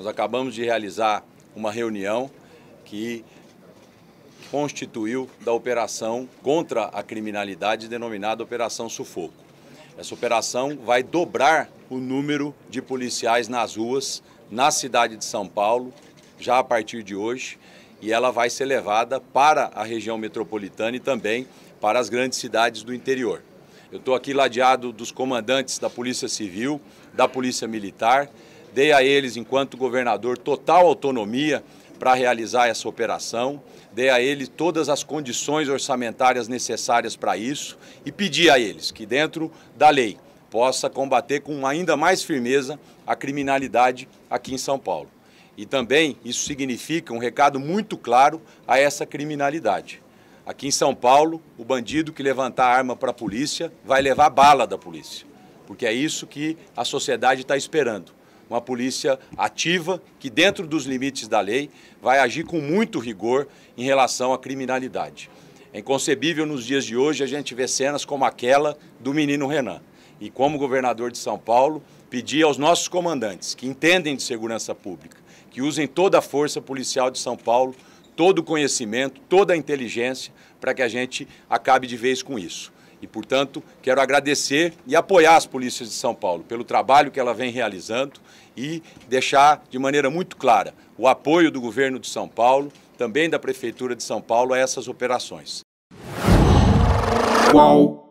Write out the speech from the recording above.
Nós acabamos de realizar uma reunião que constituiu da operação contra a criminalidade denominada Operação Sufoco. Essa operação vai dobrar o número de policiais nas ruas, na cidade de São Paulo, já a partir de hoje, e ela vai ser levada para a região metropolitana e também para as grandes cidades do interior. Eu estou aqui ladeado dos comandantes da Polícia Civil, da Polícia Militar Dei a eles, enquanto governador, total autonomia para realizar essa operação, dei a eles todas as condições orçamentárias necessárias para isso e pedi a eles que, dentro da lei, possa combater com ainda mais firmeza a criminalidade aqui em São Paulo. E também isso significa um recado muito claro a essa criminalidade. Aqui em São Paulo, o bandido que levantar arma para a polícia vai levar bala da polícia, porque é isso que a sociedade está esperando uma polícia ativa que, dentro dos limites da lei, vai agir com muito rigor em relação à criminalidade. É inconcebível nos dias de hoje a gente ver cenas como aquela do menino Renan. E como governador de São Paulo, pedir aos nossos comandantes que entendem de segurança pública, que usem toda a força policial de São Paulo, todo o conhecimento, toda a inteligência, para que a gente acabe de vez com isso. E, portanto, quero agradecer e apoiar as polícias de São Paulo pelo trabalho que ela vem realizando e deixar de maneira muito clara o apoio do governo de São Paulo, também da Prefeitura de São Paulo, a essas operações. Qual?